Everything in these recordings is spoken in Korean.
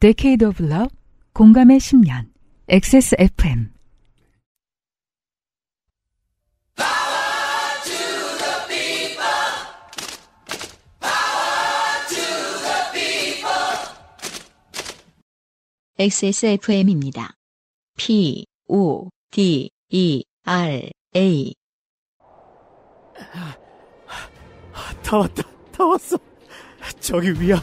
Decade of Love, 공감의 10년, XSFM. XSFM입니다. P, O, D, E, R, A. 다 왔다, 다 왔어. 저기 위야.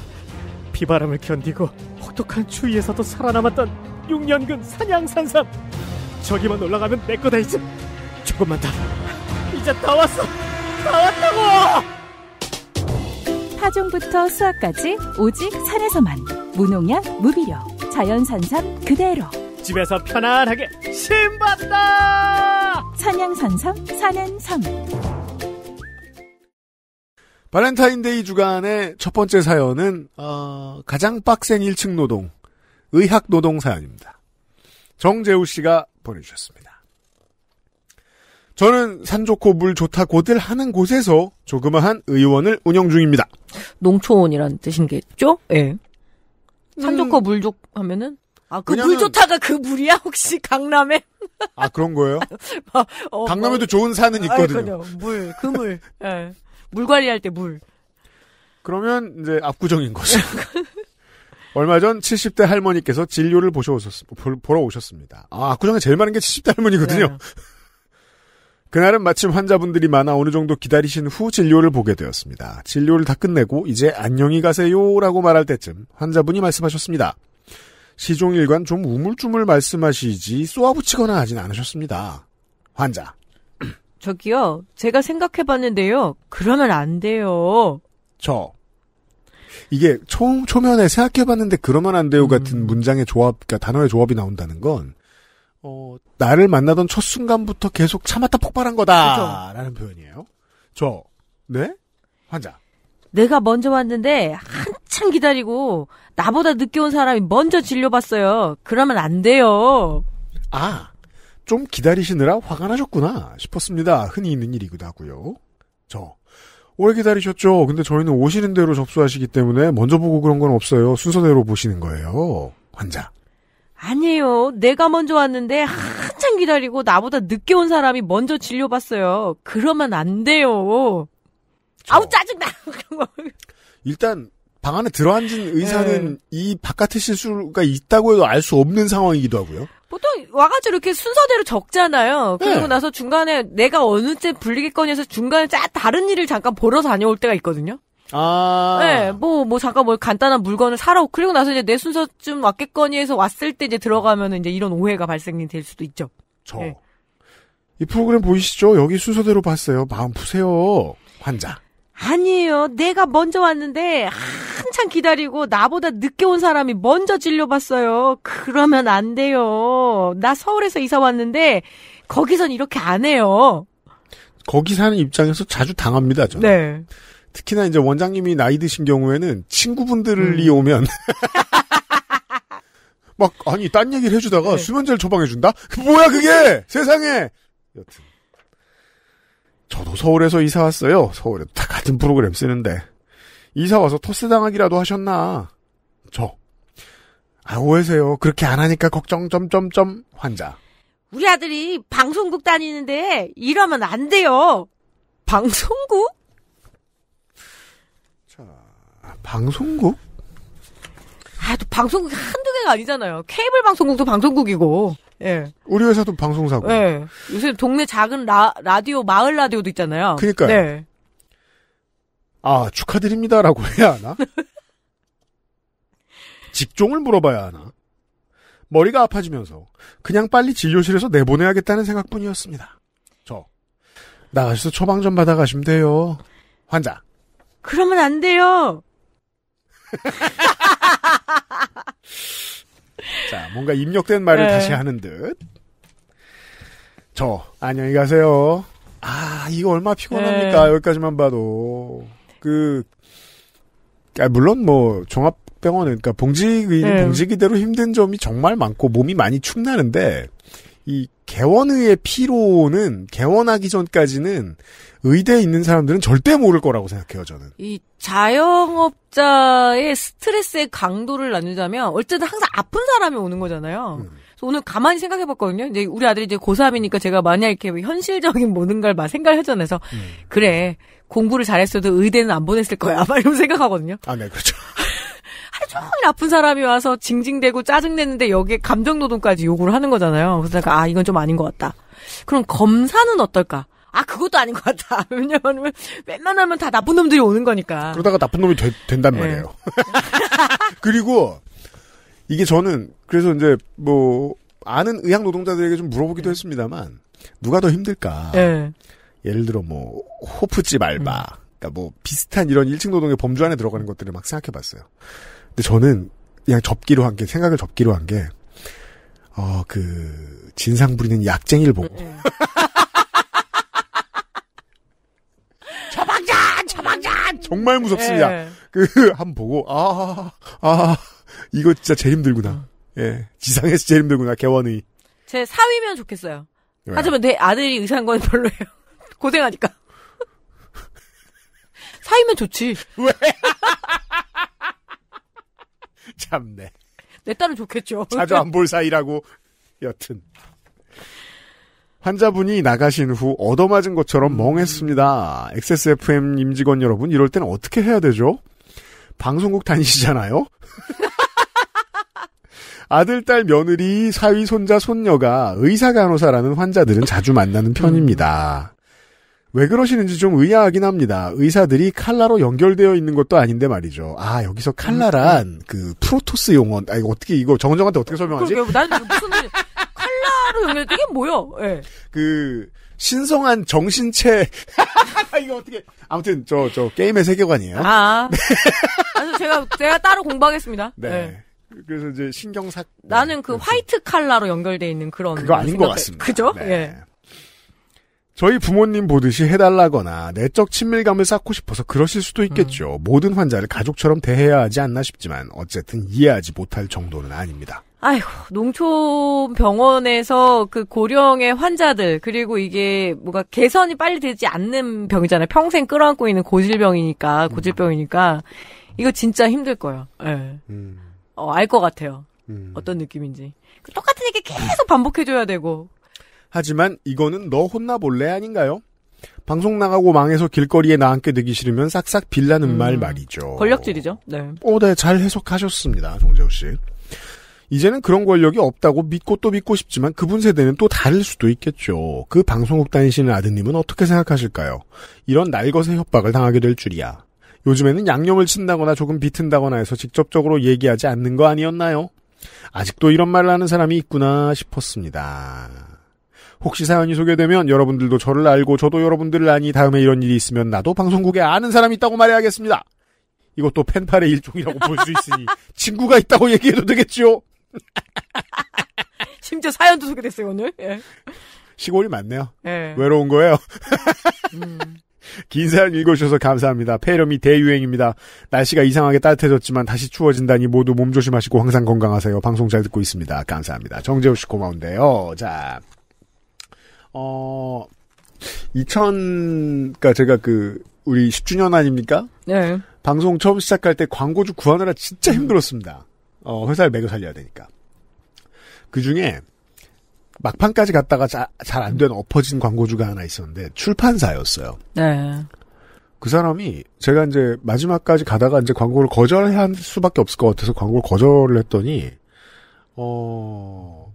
비바람을 견디고 혹독한 추위에서도 살아남았던 6년근 산양산삼 저기만 올라가면 내 거다 이제 조금만 더 이제 다 왔어 다 왔다고 파종부터 수확까지 오직 산에서만 무농약 무비료 자연산삼 그대로 집에서 편안하게 신받다 산양산삼 산앤삼 발렌타인데이 주간의 첫 번째 사연은 어, 가장 빡센 1층 노동, 의학 노동 사연입니다. 정재우 씨가 보내주셨습니다. 저는 산 좋고 물 좋다고들 하는 곳에서 조그마한 의원을 운영 중입니다. 농촌이라는 뜻인겠죠? 예. 네. 산 음. 좋고 물좋 하면은 아, 그 물 좋다가 그 물이야 혹시 강남에? 아 그런 거예요? 어, 어, 강남에도 어, 좋은 산은 있거든요. 아니, 물, 그 물. 네. 물 관리할 때 물. 그러면 이제 압구정인 거죠. 얼마 전 70대 할머니께서 진료를 보셔 오셨, 보러 오셨습니다. 아, 압구정에 제일 많은 게 70대 할머니거든요. 네. 그날은 마침 환자분들이 많아 어느 정도 기다리신 후 진료를 보게 되었습니다. 진료를 다 끝내고 이제 안녕히 가세요라고 말할 때쯤 환자분이 말씀하셨습니다. 시종일관 좀 우물쭈물 말씀하시지 쏘아붙이거나 하진 않으셨습니다. 환자. 저기요, 제가 생각해봤는데요. 그러면 안 돼요. 저. 이게 초, 초면에 생각해봤는데 그러면 안 돼요 같은 음. 문장의 조합, 그러니까 단어의 조합이 나온다는 건, 어, 나를 만나던 첫 순간부터 계속 참았다 폭발한 거다! 그쵸? 라는 표현이에요. 저. 네? 환자. 내가 먼저 왔는데 한참 기다리고 나보다 늦게 온 사람이 먼저 진료받어요. 그러면 안 돼요. 아, 좀 기다리시느라 화가 나셨구나 싶었습니다. 흔히 있는 일이기도 하고요. 저 오래 기다리셨죠. 근데 저희는 오시는 대로 접수하시기 때문에 먼저 보고 그런 건 없어요. 순서대로 보시는 거예요. 환자. 아니에요. 내가 먼저 왔는데 한참 기다리고 나보다 늦게 온 사람이 먼저 진료받어요. 그러면 안 돼요. 저... 아우 짜증나. 일단 방 안에 들어앉은 의사는 네. 이 바깥의 실수가 있다고 해도 알 수 없는 상황이기도 하고요. 보통 와가지고 이렇게 순서대로 적잖아요. 네. 그리고 네. 나서 중간에 내가 어느 쯤 불리겠거니 해서 중간에 쫙 다른 일을 잠깐 보러 다녀올 때가 있거든요. 아. 네, 뭐, 뭐, 잠깐 뭐 간단한 물건을 사러, 그리고 나서 이제 내 순서쯤 왔겠거니 해서 왔을 때 이제 들어가면 이제 이런 오해가 발생이 될 수도 있죠. 저. 네. 이 프로그램 보이시죠? 여기 순서대로 봤어요. 마음 푸세요. 환자. 아니에요. 내가 먼저 왔는데 한참 기다리고 나보다 늦게 온 사람이 먼저 진료받어요. 그러면 안 돼요. 나 서울에서 이사 왔는데 거기선 이렇게 안 해요. 거기 사는 입장에서 자주 당합니다. 저 네. 특히나 이제 원장님이 나이 드신 경우에는 친구분들이 음. 오면 막 아니 딴 얘기를 해주다가 네. 수면제를 처방해준다? 뭐야 그게 세상에 여튼 저도 서울에서 이사 왔어요. 서울에도 다 같은 프로그램 쓰는데. 이사 와서 토스당하기라도 하셨나? 저. 아, 오해세요. 그렇게 안 하니까 걱정, 점점점, 환자. 우리 아들이 방송국 다니는데 이러면 안 돼요. 방송국? 자, 방송국? 아, 또 방송국이 한두 개가 아니잖아요. 케이블 방송국도 방송국이고. 예. 우리 회사도 방송사고. 예. 요새 동네 작은 라, 라디오, 마을 라디오도 있잖아요. 그니까요. 네. 아, 축하드립니다라고 해야 하나? 직종을 물어봐야 하나? 머리가 아파지면서 그냥 빨리 진료실에서 내보내야겠다는 생각뿐이었습니다. 저. 나가셔서 처방전 받아가시면 돼요. 환자. 그러면 안 돼요. 뭔가 입력된 말을 네. 다시 하는 듯. 저 안녕히 가세요. 아 이거 얼마 나 피곤합니까? 네. 여기까지만 봐도 그 아, 물론 뭐 종합병원은 그러니까 봉직이 네. 봉직이대로 힘든 점이 정말 많고 몸이 많이 축나는데 이 개원의 피로는 개원하기 전까지는 의대에 있는 사람들은 절대 모를 거라고 생각해요, 저는. 이 자영업자의 스트레스의 강도를 나누자면 어쨌든 항상 아픈 사람이 오는 거잖아요. 음. 오늘 가만히 생각해 봤거든요. 이제 우리 아들이 이제 고3이니까 제가 만약 이렇게 현실적인 모든 걸 막 생각을 해전해서 음. 그래. 공부를 잘했어도 의대는 안 보냈을 거야. 막 이런 생각하거든요. 아, 네, 그렇죠. 하루 종일 아픈 사람이 와서 징징대고 짜증내는데 여기에 감정노동까지 요구를 하는 거잖아요. 그래서 내가 아 이건 좀 아닌 것 같다. 그럼 검사는 어떨까? 아 그것도 아닌 것 같다. 왜냐하면 웬만하면 다 나쁜 놈들이 오는 거니까. 그러다가 나쁜 놈이 되, 된단 네. 말이에요. 그리고 이게 저는 그래서 이제 뭐 아는 의학 노동자들에게 좀 물어보기도 네. 했습니다만 누가 더 힘들까? 네. 예를 들어 뭐 호프집 알바. 음. 그러니까 뭐 비슷한 이런 1층 노동의 범주 안에 들어가는 것들을 막 생각해봤어요. 근데 저는 그냥 접기로 한 게 생각을 접기로 한게어그 진상 부리는 약쟁이를 보고 네. 처방전 처방전 정말 무섭습니다. 예. 그한 번 보고 아아 아, 이거 진짜 제일 힘들구나. 어. 예 지상에서 제일 힘들구나 개원의 제 사위면 좋겠어요. 왜? 하지만 내 아들이 의사인 건 별로예요. 고생하니까. 사이면 좋지. 왜? 참네. 내 딸은 좋겠죠. 자주 안 볼 사이라고. 여튼. 환자분이 나가신 후 얻어맞은 것처럼 음. 멍했습니다. XSFM 임직원 여러분, 이럴 때는 어떻게 해야 되죠? 방송국 다니시잖아요? 아들, 딸, 며느리, 사위, 손자, 손녀가 의사 간호사라는 환자들은 자주 만나는 편입니다. 왜 그러시는지 좀 의아하긴 합니다. 의사들이 칼라로 연결되어 있는 것도 아닌데 말이죠. 아 여기서 칼라란 음. 그 프로토스 용어. 아 이거 어떻게 이거 정은정한테 어떻게 설명하지? 그 나는 무슨 칼라로 연결 이게 뭐야? 예. 네. 그 신성한 정신체. 이거 어떻게? 아무튼 저저 저 게임의 세계관이에요. 아. 네. 그래서 제가 제가 따로 공부하겠습니다. 네. 네. 그래서 이제 신경사. 나는 그 네, 그래서. 그렇죠. 화이트 칼라로 연결되어 있는 그런. 그거 아닌 것 같습니다. 그죠? 네. 예. 저희 부모님 보듯이 해달라거나 내적 친밀감을 쌓고 싶어서 그러실 수도 있겠죠. 음. 모든 환자를 가족처럼 대해야 하지 않나 싶지만 어쨌든 이해하지 못할 정도는 아닙니다. 아휴 농촌 병원에서 그 고령의 환자들 그리고 이게 뭔가 개선이 빨리 되지 않는 병이잖아요. 평생 끌어안고 있는 고질병이니까 음. 고질병이니까 이거 진짜 힘들 거예요. 예. 네. 음. 어알 것 같아요. 음. 어떤 느낌인지 그 똑같은 얘기 계속 반복해줘야 되고 하지만 이거는 너 혼나볼래 아닌가요? 방송 나가고 망해서 길거리에 나앉게 되기 싫으면 싹싹 빌라는 음, 말 말이죠. 권력질이죠. 네. 어, 네, 잘 해석하셨습니다, 정재우 씨. 이제는 그런 권력이 없다고 믿고 또 믿고 싶지만 그분 세대는 또 다를 수도 있겠죠. 그 방송국 다니시는 아드님은 어떻게 생각하실까요? 이런 날것의 협박을 당하게 될 줄이야. 요즘에는 양념을 친다거나 조금 비튼다거나 해서 직접적으로 얘기하지 않는 거 아니었나요? 아직도 이런 말을 하는 사람이 있구나 싶었습니다. 혹시 사연이 소개되면 여러분들도 저를 알고 저도 여러분들을 아니 다음에 이런 일이 있으면 나도 방송국에 아는 사람이 있다고 말해야겠습니다. 이것도 팬팔의 일종이라고 볼 수 있으니 친구가 있다고 얘기해도 되겠지요. 심지어 사연도 소개됐어요 오늘. 예. 시골이 많네요. 예. 외로운 거예요. 음. 긴 사연 읽어주셔서 감사합니다. 폐렴이 대유행입니다. 날씨가 이상하게 따뜻해졌지만 다시 추워진다니 모두 몸 조심하시고 항상 건강하세요. 방송 잘 듣고 있습니다. 감사합니다. 정재우 씨 고마운데요. 자, 어, 2000, 그니까 제가 그, 우리 10주년 아닙니까? 네. 방송 처음 시작할 때 광고주 구하느라 진짜 음. 힘들었습니다. 어, 회사를 매겨 살려야 되니까. 그 중에, 막판까지 갔다가 잘안 된 엎어진 광고주가 하나 있었는데, 출판사였어요. 네. 그 사람이 제가 이제 마지막까지 가다가 이제 광고를 거절해야 할 수밖에 없을 것 같아서 광고를 거절을 했더니 어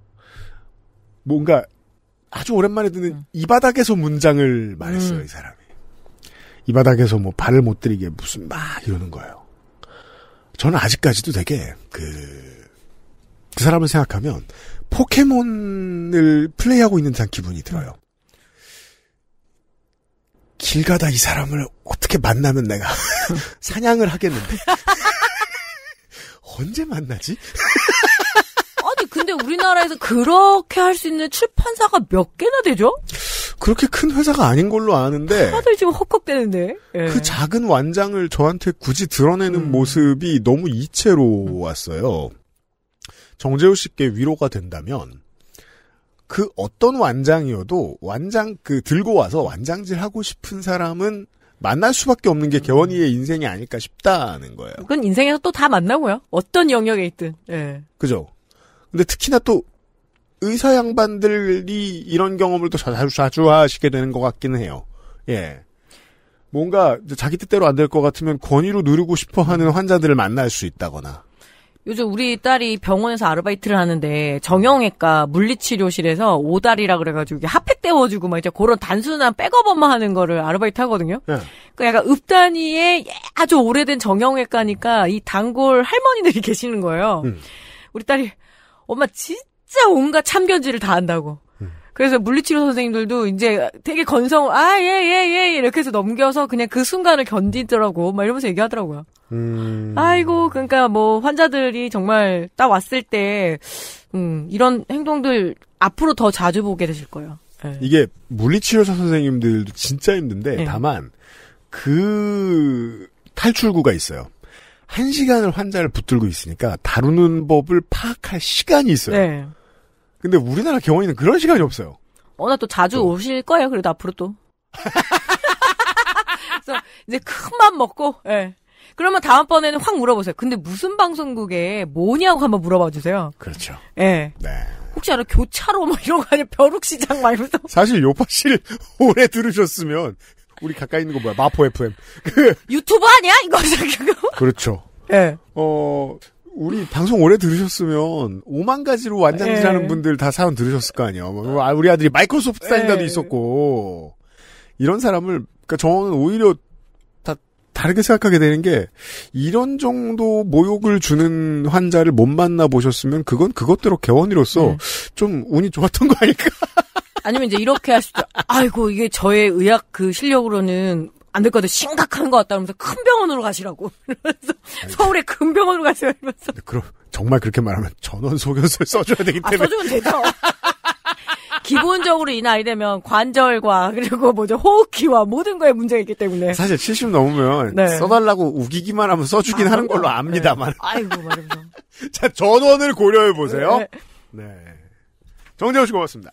뭔가 아주 오랜만에 듣는 음. 이 바닥에서 문장을 말했어요, 음. 이 사람이. 이 바닥에서 뭐 발을 못 들이게 무슨 막 이러는 거예요. 저는 아직까지도 되게 그, 그 사람을 생각하면 포켓몬을 플레이하고 있는 듯한 기분이 들어요. 길 가다 이 사람을 어떻게 만나면 내가 사냥을 하겠는데. 언제 만나지? 근데 우리나라에서 그렇게 할 수 있는 출판사가 몇 개나 되죠? 그렇게 큰 회사가 아닌 걸로 아는데. 다들 지금 헉헉대는데. 예. 그 작은 완장을 저한테 굳이 드러내는 음. 모습이 너무 이채로왔어요. 정재우 씨께 위로가 된다면 그 어떤 완장이어도 완장 그 들고 와서 완장질 하고 싶은 사람은 만날 수밖에 없는 게 개원이의 음. 인생이 아닐까 싶다는 거예요. 그건 인생에서 또 다 만나고요. 어떤 영역에 있든. 예. 그죠. 근데 특히나 또 의사 양반들이 이런 경험을 또 자주, 자주 하시게 되는 것 같기는 해요. 예. 뭔가 자기 뜻대로 안 될 것 같으면 권위로 누르고 싶어 하는 환자들을 만날 수 있다거나. 요즘 우리 딸이 병원에서 아르바이트를 하는데 정형외과 물리치료실에서 오다리라 그래가지고 핫팩 떼워주고 막 이제 그런 단순한 백업업만 하는 거를 아르바이트 하거든요. 네. 그 약간 읍단위에 아주 오래된 정형외과니까 이 단골 할머니들이 계시는 거예요. 음. 우리 딸이 엄마 진짜 온갖 참견질을 다 한다고. 음. 그래서 물리치료 선생님들도 이제 되게 건성, 아, 예, 예, 예, 이렇게 해서 넘겨서 그냥 그 순간을 견디더라고. 막 이러면서 얘기하더라고요. 음... 아이고, 그러니까 뭐 환자들이 정말 딱 왔을 때, 음, 이런 행동들 앞으로 더 자주 보게 되실 거예요. 네. 이게 물리치료사 선생님들도 진짜 힘든데, 네. 다만, 그 탈출구가 있어요. 한 시간을 환자를 붙들고 있으니까 다루는 법을 파악할 시간이 있어요. 네. 근데 우리나라 경원이는 그런 시간이 없어요. 워낙 어, 또 자주 또. 어. 오실 거예요. 그래도 앞으로 또. 그래서 이제 큰 맘 먹고, 예. 네. 그러면 다음번에는 확 물어보세요. 근데 무슨 방송국에 뭐냐고 한번 물어봐 주세요. 그렇죠. 예. 네. 네. 혹시 알아 교차로 뭐 이런 거 아니야 벼룩시장 말고도 사실 요파 씨를 오래 들으셨으면 우리 가까이 있는 거 뭐야? 마포 FM. 그 유튜브 아니야? 이거 그거? 그렇죠. 예. 네. 어 우리 방송 오래 들으셨으면 5만 가지로 완장질하는 예. 네. 분들 다 사연 들으셨을 거아니야 뭐, 아, 우리 아들이 마이크로소프트 다닌다도 예. 있었고 이런 사람을 그러니까 저는 오히려 다 다르게 생각하게 되는 게 이런 정도 모욕을 주는 환자를 못 만나 보셨으면 그건 그것대로 개원이로서 예. 좀 운이 좋았던 거 아닐까. 아니면 이제 이렇게 할 수도, 아이고, 이게 저의 의학 그 실력으로는 안 될거 같아. 심각한 것 같다. 그러면서 큰 병원으로 가시라고. 그러면서 서울의 큰 병원으로 가세요. 이러면서. 그럼, 정말 그렇게 말하면 전원 소견서를 써줘야 되기 아, 때문에. 아, 써주면 되죠. 기본적으로 이 나이 되면 관절과 그리고 뭐죠 호흡기와 모든 거에 문제가 있기 때문에 사실 70 넘으면 네. 써달라고 우기기만 하면 써주긴 아, 하는 걸로 네. 압니다만 네. 아이고 말이죠 자 전원을 고려해 보세요 네. 네. 정재호 씨 고맙습니다